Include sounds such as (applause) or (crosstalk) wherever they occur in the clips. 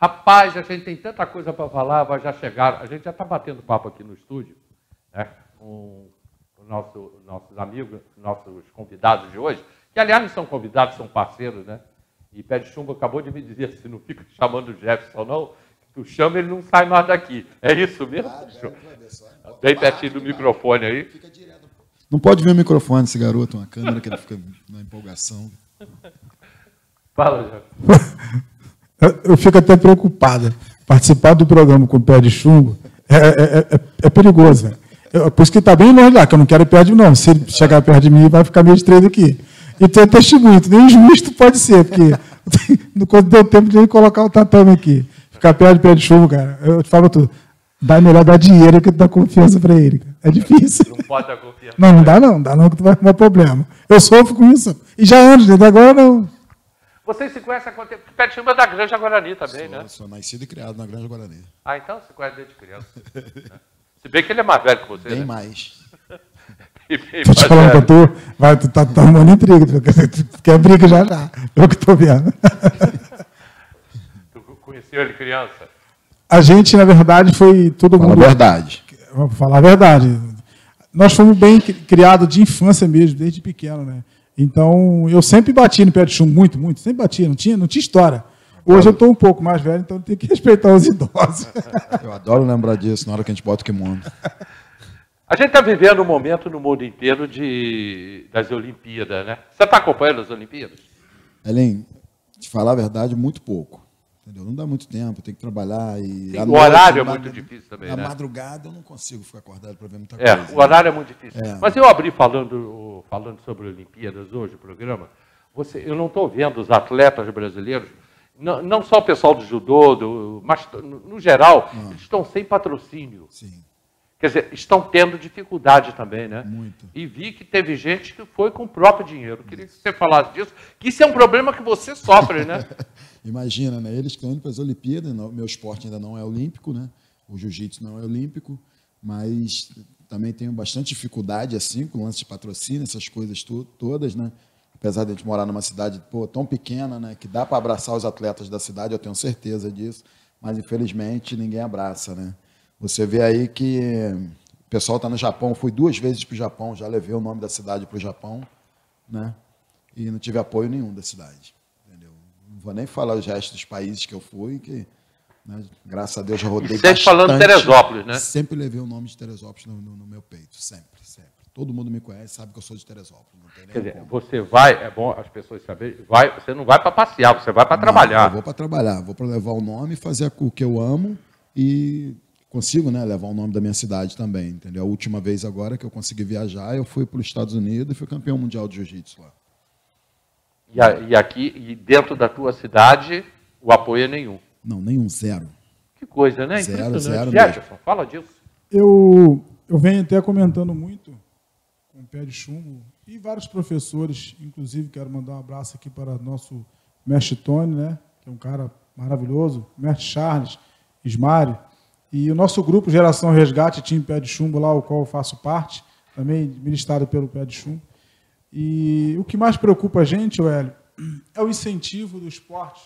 Rapaz, a gente tem tanta coisa para falar, Vai já chegaram. A gente já está batendo papo aqui no estúdio né, com os nosso, nossos amigos, nossos convidados de hoje, que aliás não são convidados, são parceiros, né? E Pé de Chumbo acabou de me dizer se não fica chamando o Jefferson, não. Tu chama, ele não sai mais daqui. É isso mesmo? Ah, Bem pertinho do microfone aí. Não pode ver o microfone desse garoto, uma câmera que ele fica na empolgação. (laughs) Fala, Jefferson. (laughs) Eu, eu fico até preocupada. Participar do programa com pé de chumbo é, é, é, é, é perigoso. Né? Eu, por isso que está bem longe lá, que eu não quero perto de não. Se ele chegar perto de mim, vai ficar meio estreito aqui. Então tem testemunho, nem justo pode ser, porque quando (laughs) deu tempo de nem colocar o tatame aqui. Ficar perto de pé de chumbo, cara, eu te falo tudo. Dá melhor dar dinheiro que dar confiança para ele. É difícil. Não pode dar confiança. Não, não dá não, dá não que tu vai arrumar problema. Eu sofro com isso. E já é antes, desde agora não. Vocês se conhecem há quanto tempo? Pertinho da Granja Guarani também, sou, né? Sou nascido e criado na Granja Guarani. Ah, então você conhece desde criança. né? Se bem que ele é mais velho que você, Bem né? mais. (laughs) e, tô te falando é... que eu tô... Vai, tu tá, tá intriga. Tu, tu quer briga já já. Eu que tô vendo. (laughs) tu conheceu ele criança? A gente, na verdade, foi todo Fala mundo... Na verdade. Vamos falar a verdade. Nós fomos bem criados de infância mesmo, desde pequeno, né? Então, eu sempre bati no pé de chumbo, muito, muito, sempre bati, não tinha, não tinha história. Hoje eu estou um pouco mais velho, então tem que (laughs) respeitar os idosos. (laughs) Eu adoro lembrar disso na hora que a gente bota o kimono. A gente está vivendo um momento no mundo inteiro de, das Olimpíadas, né? Você está acompanhando as Olimpíadas? Helen, te falar a verdade, muito pouco. Entendeu? Não dá muito tempo, tem que trabalhar e. Sim, o horário é muito difícil também. Na né? madrugada eu não consigo ficar acordado para ver muita é, coisa. O né? horário né? é muito difícil. É. Mas eu abri falando, falando sobre Olimpíadas hoje, o programa. Você, eu não estou vendo os atletas brasileiros, não, não, só o pessoal do judô, do, mas no, no geral, ah. eles estão sem patrocínio. Sim. Quer dizer, estão tendo dificuldade também, né? Muito. E vi que teve gente que foi com o próprio dinheiro. Queria que você falasse disso, que isso é um problema que você sofre, né? (laughs) Imagina, né? Eles estão indo para as Olimpíadas, meu esporte ainda não é olímpico, né? O jiu-jitsu não é olímpico, mas também tenho bastante dificuldade, assim, com o lance de patrocínio, essas coisas to todas, né? Apesar de a gente morar numa cidade pô, tão pequena, né? Que dá para abraçar os atletas da cidade, eu tenho certeza disso, mas infelizmente ninguém abraça, né? Você vê aí que o pessoal está no Japão. Fui duas vezes para o Japão, já levei o nome da cidade para o Japão, né? E não tive apoio nenhum da cidade. Entendeu? Não vou nem falar os restos dos países que eu fui, que né? graças a Deus já rodei e sempre bastante. falando Teresópolis, né? Sempre levei o nome de Teresópolis no, no, no meu peito, sempre, sempre. Todo mundo me conhece, sabe que eu sou de Teresópolis. Quer dizer, como. você vai, é bom as pessoas saberem, vai, você não vai para passear, você vai para trabalhar. Eu vou para trabalhar, vou para levar o nome, fazer o que eu amo e consigo né, levar o nome da minha cidade também, entendeu? A última vez agora que eu consegui viajar, eu fui para os Estados Unidos e fui campeão mundial de jiu-jitsu lá. E, a, e, aqui, e dentro da tua cidade, o apoio é nenhum? Não, nenhum, zero. Que coisa, né? Zero, zero Jefferson, fala disso. Eu, eu venho até comentando muito com o Pé de Chumbo e vários professores, inclusive quero mandar um abraço aqui para nosso mestre Tony, né? Que é um cara maravilhoso, mestre Charles, Ismário, e o nosso grupo Geração Resgate, Time Pé de Chumbo, lá o qual eu faço parte, também ministrado pelo Pé de Chumbo. E o que mais preocupa a gente, Hélio, (clears throat) é o incentivo do esporte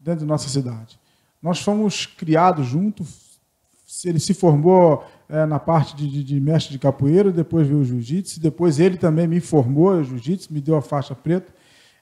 dentro da nossa cidade. Nós fomos criados juntos, ele se formou é, na parte de, de, de, mestre de capoeira, depois veio o jiu-jitsu, depois ele também me formou o jiu-jitsu, me deu a faixa preta.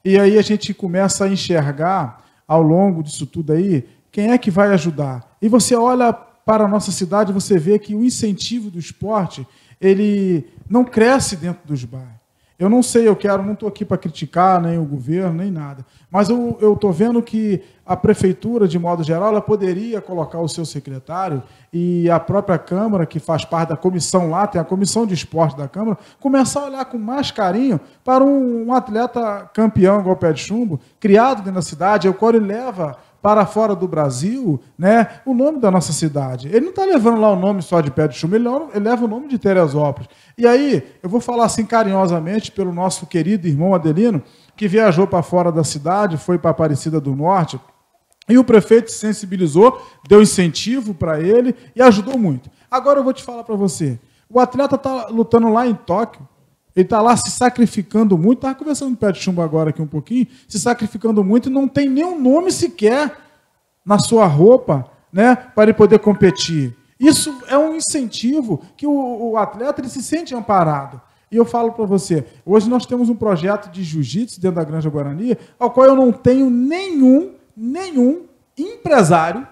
E aí a gente começa a enxergar, ao longo disso tudo aí, quem é que vai ajudar. E você olha para a nossa cidade, você vê que o incentivo do esporte, ele não cresce dentro dos bairros. Eu não sei, eu quero, não estou aqui para criticar nem o governo, nem nada. Mas eu estou vendo que a prefeitura, de modo geral, ela poderia colocar o seu secretário e a própria Câmara, que faz parte da comissão lá, tem a comissão de esporte da Câmara, começar a olhar com mais carinho para um, um atleta campeão igual o pé de chumbo, criado dentro da cidade, é o qual ele leva para fora do Brasil né, o nome da nossa cidade. Ele não está levando lá o nome só de Pé de Chuma, ele, ele leva o nome de Teresópolis. E aí, eu vou falar assim carinhosamente pelo nosso querido irmão Adelino, que viajou para fora da cidade, foi para Aparecida do Norte, e o prefeito se sensibilizou, deu incentivo para ele e ajudou muito. Agora eu vou te falar para você. O atleta está lutando lá em Tóquio, ele está lá se sacrificando muito. Estava conversando com o Pé de Chumbo agora aqui um pouquinho, se sacrificando muito e não tem nenhum nome sequer na sua roupa né, para ele poder competir. Isso é um incentivo que o, o atleta ele se sente amparado. E eu falo para você, hoje nós temos um projeto de jiu-jitsu dentro da Granja Guarani, ao qual eu não tenho nenhum, nenhum empresário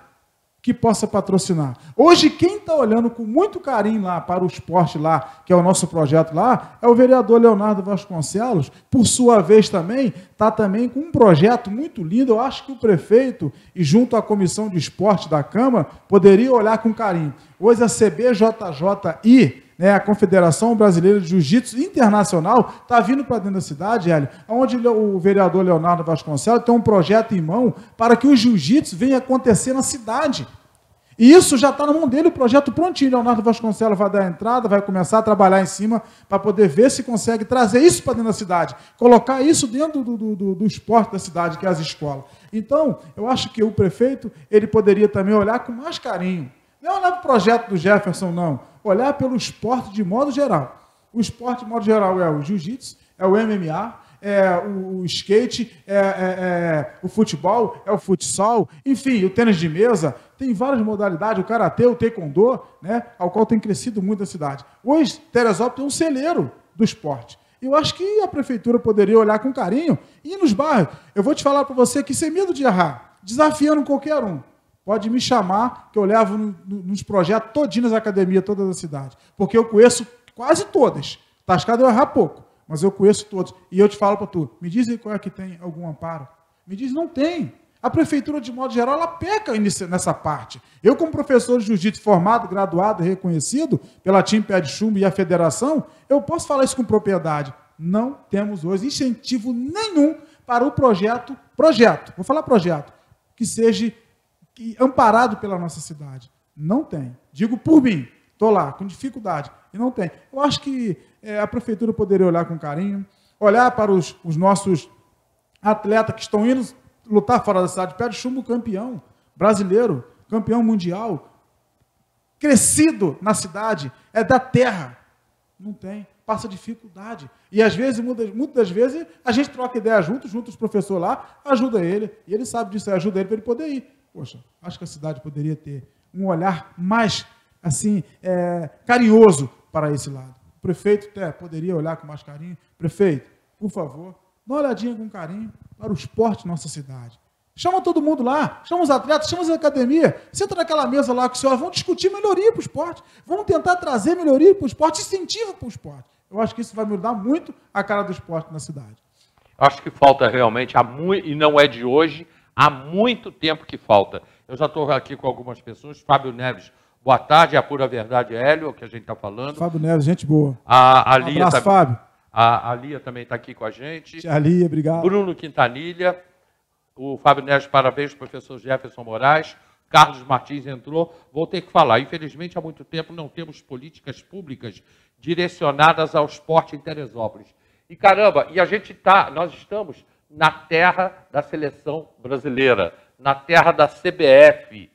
que possa patrocinar. Hoje, quem está olhando com muito carinho lá para o esporte lá, que é o nosso projeto lá, é o vereador Leonardo Vasconcelos, por sua vez também, está também com um projeto muito lindo. Eu acho que o prefeito e junto à comissão de esporte da Câmara poderia olhar com carinho. Hoje a CBJJI né, a Confederação Brasileira de Jiu-Jitsu Internacional está vindo para dentro da cidade, Hélio, onde o vereador Leonardo Vasconcelos tem um projeto em mão para que o jiu-jitsu venha acontecer na cidade. E isso já está na mão dele, o projeto prontinho. Leonardo Vasconcelos vai dar a entrada, vai começar a trabalhar em cima para poder ver se consegue trazer isso para dentro da cidade, colocar isso dentro do, do, do, esporte da cidade, que é as escolas. Então, eu acho que o prefeito ele poderia também olhar com mais carinho não olhar é para o projeto do Jefferson, não. Olhar pelo esporte de modo geral. O esporte de modo geral é o jiu-jitsu, é o MMA, é o, skate, é, é, é, o futebol, é o futsal, enfim, o tênis de mesa. Tem várias modalidades, o karatê, o taekwondo, né, ao qual tem crescido muito a cidade. Hoje, Teresópolis é um celeiro do esporte. Eu acho que a prefeitura poderia olhar com carinho e ir nos bairros. Eu vou te falar para você que sem medo de errar, desafiando qualquer um. Pode me chamar, que eu levo nos projetos todinhos da academia, toda da cidade. Porque eu conheço quase todas. Tascada eu errar pouco, mas eu conheço todos. E eu te falo para tu, me dizem qual é que tem algum amparo. Me diz, não tem. A prefeitura, de modo geral, ela peca nessa parte. Eu, como professor de jiu-jitsu formado, graduado, reconhecido pela Team Pé de Chumbo e a federação, eu posso falar isso com propriedade. Não temos hoje incentivo nenhum para o projeto, projeto, vou falar projeto, que seja amparado pela nossa cidade. Não tem. Digo por mim, estou lá, com dificuldade, e não tem. Eu acho que é, a prefeitura poderia olhar com carinho, olhar para os, os nossos atletas que estão indo lutar fora da cidade. Pede chumbo campeão brasileiro, campeão mundial, crescido na cidade, é da terra. Não tem, passa dificuldade. E às vezes, muitas, muitas vezes, a gente troca ideia junto, junto os professores lá, ajuda ele, e ele sabe disso, ajuda ele para ele poder ir. Poxa, acho que a cidade poderia ter um olhar mais assim é, carinhoso para esse lado. O prefeito até poderia olhar com mais carinho. Prefeito, por favor, dá uma olhadinha com carinho para o esporte da nossa cidade. Chama todo mundo lá, chama os atletas, chama a academia, senta naquela mesa lá com o senhor, vão discutir melhoria para o esporte, vão tentar trazer melhoria para o esporte, incentivo para o esporte. Eu acho que isso vai mudar muito a cara do esporte na cidade. Acho que falta realmente, e não é de hoje, Há muito tempo que falta. Eu já estou aqui com algumas pessoas. Fábio Neves, boa tarde. É a pura verdade, é Hélio, que a gente está falando. Fábio Neves, gente boa. A, a um Lia abraço, tá... Fábio. A, a Lia também está aqui com a gente. Tia Lia, obrigado. Bruno Quintanilha. O Fábio Neves, parabéns, professor Jefferson Moraes. Carlos Martins entrou, vou ter que falar. Infelizmente, há muito tempo não temos políticas públicas direcionadas ao esporte em Teresópolis. E caramba, e a gente está, nós estamos na terra da seleção brasileira, na terra da CBF.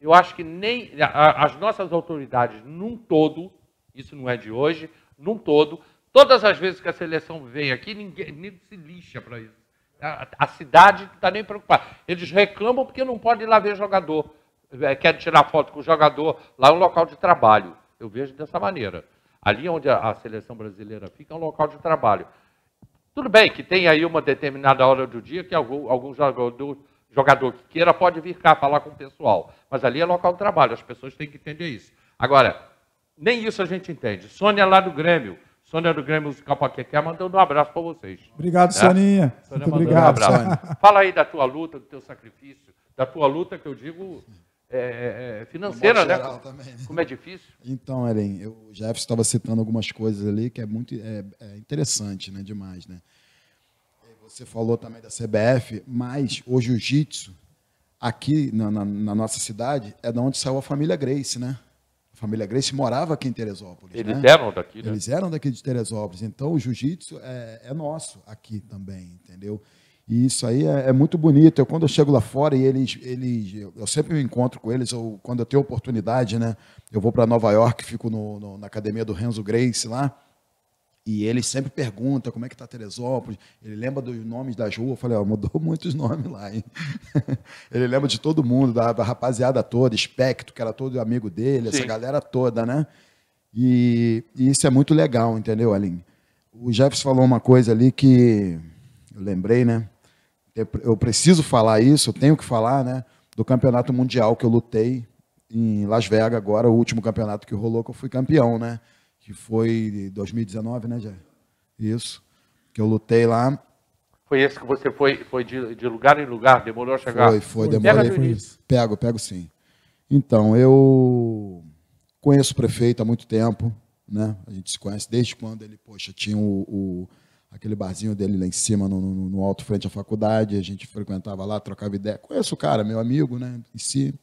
Eu acho que nem as nossas autoridades, num todo, isso não é de hoje, num todo, todas as vezes que a seleção vem aqui, ninguém, ninguém se lixa para isso. A, a cidade não está nem preocupada. Eles reclamam porque não podem ir lá ver jogador. Eh, quer tirar foto com o jogador, lá é um local de trabalho. Eu vejo dessa maneira. Ali onde a, a seleção brasileira fica é um local de trabalho. Tudo bem que tem aí uma determinada hora do dia que algum, algum jogador, jogador que queira pode vir cá falar com o pessoal, mas ali é local de trabalho, as pessoas têm que entender isso. Agora, nem isso a gente entende. Sônia é lá do Grêmio, Sônia é do Grêmio Musical Paquequé, mandando um abraço para vocês. Obrigado, né? Soninha. Sônia Muito obrigado, um Sônia. Fala aí da tua luta, do teu sacrifício, da tua luta que eu digo é, é, é, financeira, né? Também, né? Como é difícil. Então, Eren, eu, o Jefferson estava citando algumas coisas ali que é muito é, é interessante, né? Demais, né? É, você falou também da CBF, mas o jiu-jitsu aqui na, na, na, nossa cidade é de onde saiu a família Grace, né? A família Grace morava aqui em Teresópolis. Eles né? eram daqui, né? Eles eram daqui de Teresópolis. Então, o jiu-jitsu é, é nosso aqui também, entendeu? E isso aí é, é, muito bonito. Eu, quando eu chego lá fora e eles, eles eu sempre me encontro com eles, ou quando eu tenho oportunidade, né? Eu vou para Nova York, fico no, no, na academia do Renzo Grace lá. E ele sempre pergunta como é que está Teresópolis. Ele lembra dos nomes das ruas. Eu falei, ó, mudou (laughs) muitos nomes lá, hein? (laughs) ele lembra de todo mundo, da, da rapaziada toda, Espectro, que era todo amigo dele, Sim. essa galera toda, né? E, e isso é muito legal, entendeu, Aline? O Jefferson falou uma coisa ali que eu lembrei, né? eu preciso falar isso, eu tenho que falar, né? Do campeonato mundial que eu lutei em Las Vegas agora, o último campeonato que rolou, que eu fui campeão, né? Que foi 2019, né, Jair? Isso. Que eu lutei lá. Foi esse que você foi, foi de, de lugar em lugar, demorou a chegar? Foi, foi, demorei. Pega pego, pego sim. Então, eu conheço o prefeito há muito tempo, né? A gente se conhece desde quando ele, poxa, tinha o, o aquele barzinho dele lá em cima, no, no, no, alto frente à faculdade, a gente frequentava lá, trocava ideia. Conheço o cara, meu amigo, né, em si.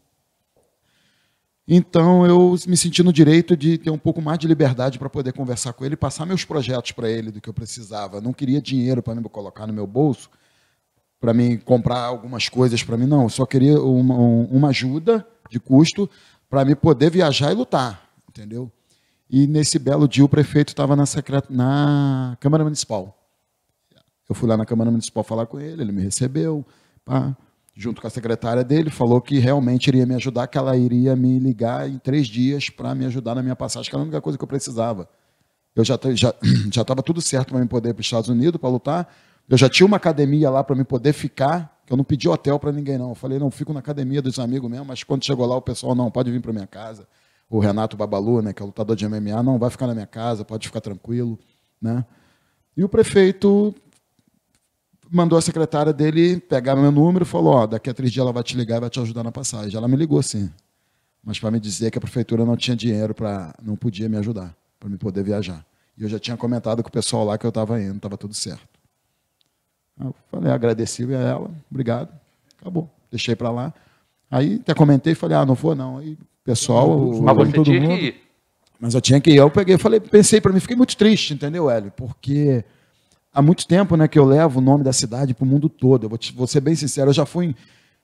Então eu me senti no direito de ter um pouco mais de liberdade para poder conversar com ele e passar meus projetos para ele do que eu precisava. não queria dinheiro para me colocar no meu bolso, para mim comprar algumas coisas para mim, não. Eu só queria uma, uma ajuda de custo para me poder viajar e lutar, entendeu? E nesse belo dia o prefeito estava na, secret... na Câmara Municipal. Eu fui lá na Câmara Municipal falar com ele, ele me recebeu, pá, junto com a secretária dele, falou que realmente iria me ajudar, que ela iria me ligar em três dias para me ajudar na minha passagem, que era a única coisa que eu precisava. Eu já já (clears throat) já estava tudo certo para me poder ir para os Estados Unidos para lutar. Eu já tinha uma academia lá para me poder ficar, que eu não pedi hotel para ninguém não. Eu falei não, fico na academia dos amigos mesmo, mas quando chegou lá o pessoal não, pode vir para minha casa o Renato Babalu, né, que é lutador de MMA, não, vai ficar na minha casa, pode ficar tranquilo. Né? E o prefeito mandou a secretária dele pegar meu número e falou, ó, daqui a três dias ela vai te ligar e vai te ajudar na passagem. Ela me ligou, sim, mas para me dizer que a prefeitura não tinha dinheiro para, não podia me ajudar, para me poder viajar. E eu já tinha comentado com o pessoal lá que eu estava indo, estava tudo certo. Eu falei, agradeci a ela, obrigado, acabou. Deixei para lá. Aí até comentei e falei, ah, não vou não pessoal, o, mas você todo tinha mundo. que ir. Mas eu tinha que ir. Eu peguei, falei, pensei para mim, fiquei muito triste, entendeu, Hélio? Porque há muito tempo, né, que eu levo o nome da cidade para o mundo todo. Eu vou, te, vou, ser bem sincero, eu já fui em,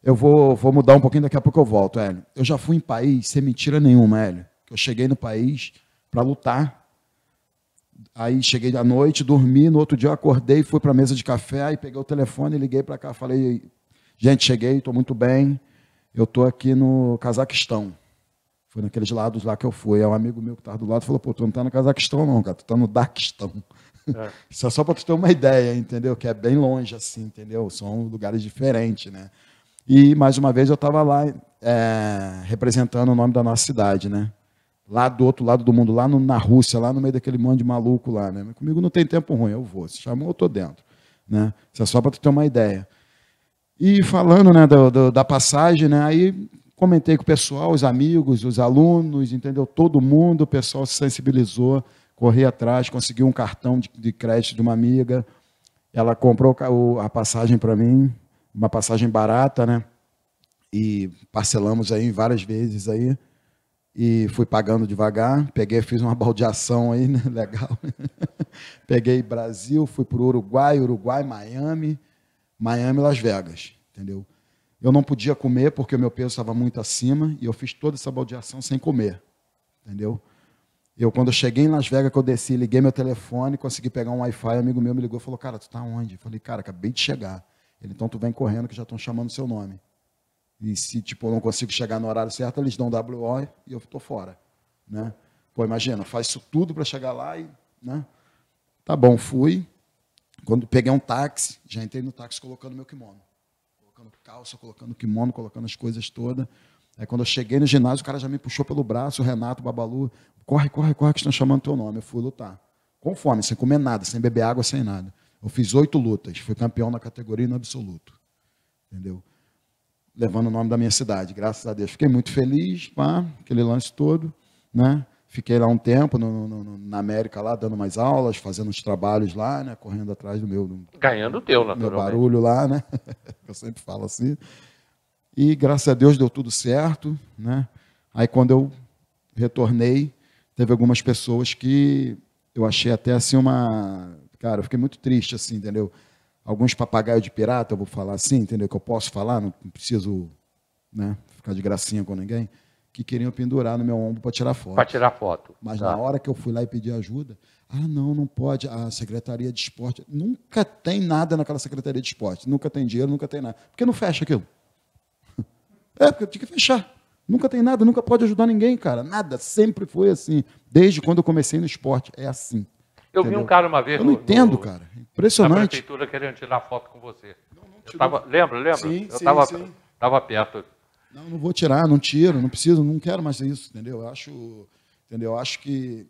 eu vou, vou mudar um pouquinho, daqui a pouco eu volto, Hélio. Eu já fui em país, sem mentira nenhuma, Hélio. Eu cheguei no país para lutar. Aí cheguei à noite, dormi, no outro dia eu acordei, fui para a mesa de café, aí peguei o telefone, liguei para cá, falei, gente, cheguei, estou muito bem, eu estou aqui no Cazaquistão. Foi naqueles lados lá que eu fui. Aí um amigo meu que estava do lado falou, pô, tu não está no Cazaquistão não, cara, tu está no Daquistão. É. (laughs) Isso é só para tu ter uma ideia, entendeu? Que é bem longe, assim, entendeu? São lugares diferentes, né? E, mais uma vez, eu estava lá é, representando o nome da nossa cidade, né? Lá do outro lado do mundo, lá no, na Rússia, lá no meio daquele monte de maluco lá, né? Comigo não tem tempo ruim, eu vou. Se chamou, eu tô dentro, né? Isso é só para tu ter uma ideia. E falando, né, do, do, da passagem, né? Aí comentei com o pessoal, os amigos, os alunos, entendeu? Todo mundo, o pessoal se sensibilizou, corri atrás, consegui um cartão de, de crédito de uma amiga. Ela comprou a passagem para mim, uma passagem barata, né? E parcelamos aí várias vezes aí. E fui pagando devagar, peguei, fiz uma baldeação aí, né? (laughs) Legal. (laughs) peguei Brasil, fui para o Uruguai, Uruguai, Miami, Miami, Las Vegas, entendeu? Eu não podia comer porque o meu peso estava muito acima e eu fiz toda essa baldeação sem comer. Entendeu? Eu, quando eu cheguei em Las Vegas, que eu desci, liguei meu telefone, consegui pegar um Wi-Fi, um amigo meu me ligou e falou, cara, tu tá onde? Eu falei, cara, acabei de chegar. Ele, então tu vem correndo que já estão chamando seu nome. E se, tipo, eu não consigo chegar no horário certo, eles dão WO e eu tô fora, né? Pô, imagina, faz isso tudo para chegar lá e, né? Tá bom, fui. Quando peguei um táxi, já entrei no táxi colocando meu kimono calça, colocando kimono, colocando as coisas todas. Aí quando eu cheguei no ginásio, o cara já me puxou pelo braço, o Renato, Babalu, corre, corre, corre, que estão chamando teu nome. Eu fui lutar. Com fome, sem comer nada, sem beber água, sem nada. Eu fiz oito lutas, fui campeão na categoria e no absoluto. Entendeu? Levando o nome da minha cidade, graças a Deus. Fiquei muito feliz, pá, aquele lance todo, né? Fiquei lá um tempo no, no, na América lá, dando umas aulas, fazendo uns trabalhos lá, né? Correndo atrás do meu... Ganhando o teu, naturalmente. Meu barulho lá, né? (laughs) Eu sempre falo assim. E, graças a Deus, deu tudo certo, né? Aí, quando eu retornei, teve algumas pessoas que eu achei até, assim, uma... Cara, eu fiquei muito triste, assim, entendeu? Alguns papagaios de pirata, eu vou falar assim, entendeu? Que eu posso falar, não preciso né, ficar de gracinha com ninguém que queriam pendurar no meu ombro para tirar foto. Para tirar foto. Mas tá. na hora que eu fui lá e pedi ajuda, ah, não, não pode. A Secretaria de Esporte. Nunca tem nada naquela Secretaria de Esporte. Nunca tem dinheiro, nunca tem nada. Por que não fecha aquilo? (laughs) É, porque tinha que fechar. Nunca tem nada, nunca pode ajudar ninguém, cara. Nada. Sempre foi assim. Desde quando eu comecei no esporte, é assim. Eu entendeu? vi um cara uma vez. Eu não no, entendo, no, cara. Impressionante. A prefeitura querendo tirar foto com você. Não, não eu tava, lembra, lembra? Sim, eu estava perto não, não vou tirar, não tiro, não preciso, não quero mais isso, entendeu? Eu acho, entendeu? Eu acho que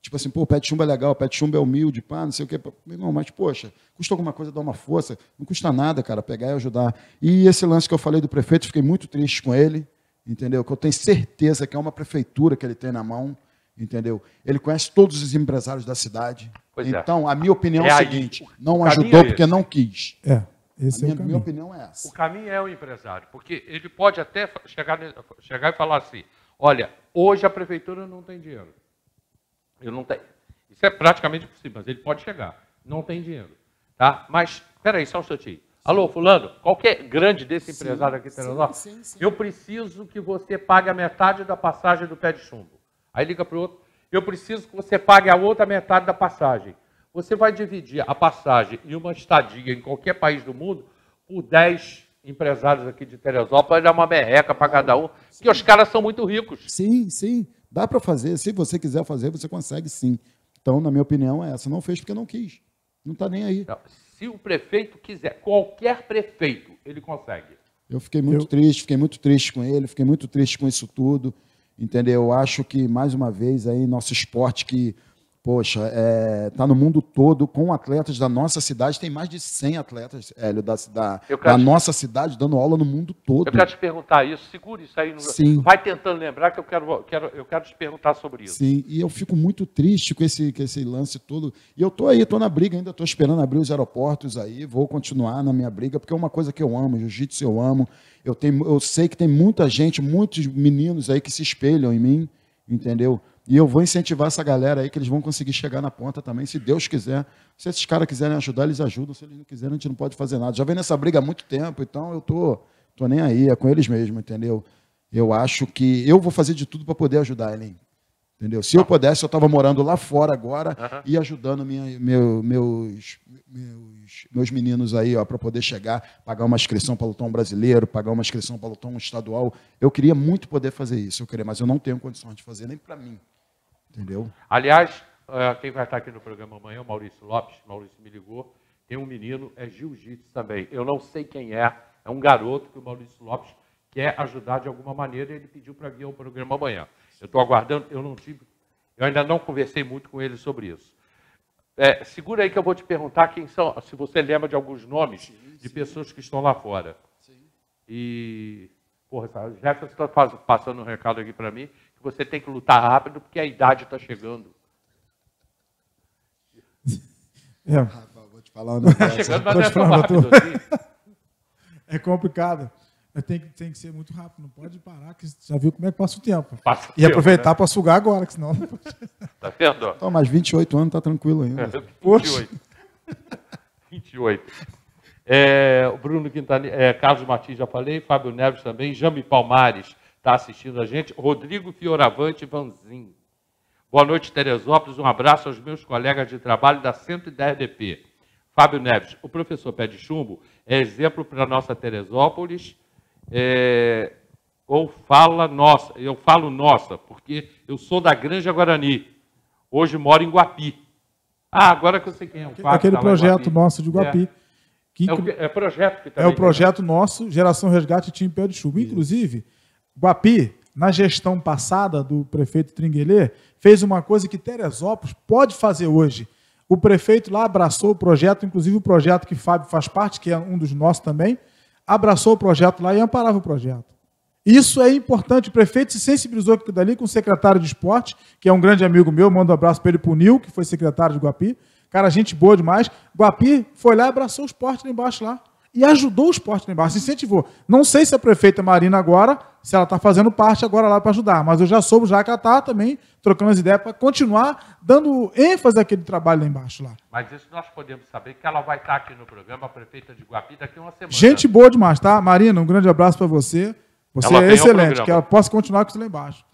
tipo assim, pô, o pet chumbo é legal, o pet chumbo é humilde, pá, não sei o quê. Não, mas, poxa, custa alguma coisa dar uma força? Não custa nada, cara, pegar e ajudar. E esse lance que eu falei do prefeito, fiquei muito triste com ele, entendeu? Que eu tenho certeza que é uma prefeitura que ele tem na mão, entendeu? Ele conhece todos os empresários da cidade. Pois é. então, é. a minha opinião é, é a seguinte, não ajudou é porque não quis. É. Esse a é minha, é minha opinião é essa. O caminho é o empresário, porque ele pode até chegar, chegar e falar assim: olha, hoje a prefeitura não tem dinheiro. Eu não tenho. Isso é praticamente impossível, mas ele pode chegar. Não tem dinheiro. Tá? Mas, peraí, só um instantinho. Alô, fulano, qualquer grande desse sim, empresário aqui em tá sim, sim, eu preciso que você pague a metade da passagem do pé de chumbo. Aí liga para o outro, eu preciso que você pague a outra metade da passagem. Você vai dividir a passagem e uma estadia em qualquer país do mundo por 10 empresários aqui de Teresópolis, é uma merreca para cada um, sim. que os caras são muito ricos. Sim, sim. Dá para fazer. Se você quiser fazer, você consegue sim. Então, na minha opinião, é essa. Não fez porque não quis. Não está nem aí. Não. Se o prefeito quiser, qualquer prefeito, ele consegue. Eu fiquei muito Eu... triste, fiquei muito triste com ele, fiquei muito triste com isso tudo. Entendeu? Eu acho que, mais uma vez, aí, nosso esporte que poxa, é, tá no mundo todo com atletas da nossa cidade, tem mais de 100 atletas, Hélio, da, da, da te... nossa cidade dando aula no mundo todo. Eu quero te perguntar isso, segura isso aí. No... Sim. Vai tentando lembrar que eu quero, quero, eu quero te perguntar sobre isso. Sim, e eu fico muito triste com esse, com esse lance todo. E eu tô aí, tô na briga ainda, tô esperando abrir os aeroportos aí, vou continuar na minha briga, porque é uma coisa que eu amo, jiu-jitsu eu amo. Eu, tenho, eu sei que tem muita gente, muitos meninos aí que se espelham em mim, entendeu? E eu vou incentivar essa galera aí que eles vão conseguir chegar na ponta também, se Deus quiser. Se esses caras quiserem ajudar, eles ajudam. Se eles não quiserem, a gente não pode fazer nada. Já vem nessa briga há muito tempo, então eu tô, tô nem aí, é com eles mesmo, entendeu? Eu acho que eu vou fazer de tudo para poder ajudar, Elin. Entendeu? Se eu tá. pudesse, eu estava morando lá fora agora e ajudando minha, meu, meus, meus, meus meninos aí para poder chegar, pagar uma inscrição para o tom brasileiro, pagar uma inscrição para o tom estadual. Eu queria muito poder fazer isso, eu queria, mas eu não tenho condições de fazer nem para mim. Entendeu? Aliás, eh, quem vai estar aqui no programa amanhã, é o Maurício Lopes, Maurício me ligou, tem um menino, é jiu-jitsu também. Eu não sei quem é, é um garoto que o Maurício Lopes quer ajudar de alguma maneira e ele pediu para vir ao programa amanhã. Eu estou aguardando, eu não tive, eu ainda não conversei muito com ele sobre isso. É, segura aí que eu vou te perguntar quem são, se você lembra de alguns nomes sim, de pessoas que estão lá fora. Sim. E Porra, cara, Jefferson está passando um recado aqui para mim que você tem que lutar rápido porque a idade está chegando. (laughs) É. Rapaz, vou te falar Está chegando, mas não é tão rápido assim. (laughs) É complicado. Tem que, tem que ser muito rápido, não pode parar, que já viu como é que passa o tempo. Passa o e tempo, aproveitar né? para sugar agora, que senão. (laughs) Tá vendo? mas 28 anos tá tranquilo ainda. 28. 28. É, o Bruno Quintanilha, é, Carlos Martins já falei, Fábio Neves também, Jami Palmares está assistindo a gente, Rodrigo Fioravante Vanzin. Boa noite, Teresópolis. Um abraço aos meus colegas de trabalho da 110DP. Fábio Neves, o professor Pé de Chumbo é exemplo para a nossa Teresópolis, é, ou fala nossa, eu falo nossa, porque eu sou da Granja Guarani, hoje moro em Guapi. Ah, agora que eu sei quem é o Fábio. Aquele tá projeto nosso de Guapi. É que, é, o, é projeto que tá É o projeto né? nosso, Geração Resgate Time Pé de Chuva. Inclusive, Guapi, na gestão passada do prefeito Tringuelê, fez uma coisa que Teresópolis pode fazer hoje. O prefeito lá abraçou o projeto, inclusive o projeto que Fábio faz parte, que é um dos nossos também, abraçou o projeto lá e amparava o projeto. Isso é importante. O prefeito se sensibilizou com dali com o secretário de esporte, que é um grande amigo meu, mando um abraço para ele, para o Nil, que foi secretário de Guapi. Cara, gente boa demais. Guapi foi lá e abraçou o esporte lá embaixo lá. E ajudou o esporte lá embaixo, incentivou. Não sei se a prefeita Marina agora, se ela está fazendo parte agora lá para ajudar, mas eu já soube já que ela está também trocando as ideias para continuar dando ênfase àquele trabalho lá embaixo lá. Mas isso nós podemos saber que ela vai estar tá aqui no programa, a prefeita de Guapi, daqui uma semana. Gente boa demais, tá? Marina, um grande abraço para você. Você ela é excelente, que ela possa continuar com isso lá embaixo.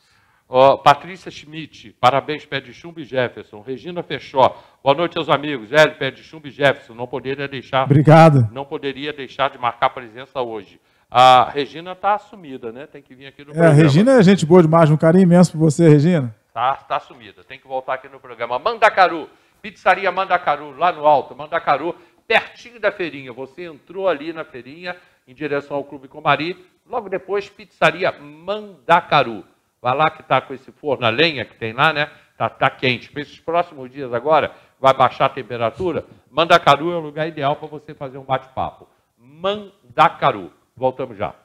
Oh, Patrícia Schmidt, parabéns, pé de chumbo e Jefferson. Regina Fechó, boa noite aos amigos. Hélio, pé de chumbo e Jefferson, não poderia deixar. Obrigado. Não poderia deixar de marcar presença hoje. A Regina está assumida, né? Tem que vir aqui no é, programa. Regina é gente boa demais, um carinho imenso por você, Regina. Tá, tá assumida, tem que voltar aqui no programa. Mandacaru, pizzaria Mandacaru, lá no alto, Mandacaru, pertinho da feirinha. Você entrou ali na feirinha, em direção ao Clube Comari, logo depois, pizzaria Mandacaru. Vai lá que está com esse forno a lenha que tem lá, né? Está tá quente. Para esses próximos dias agora, vai baixar a temperatura. Mandacaru é o lugar ideal para você fazer um bate-papo. Mandacaru. Voltamos já.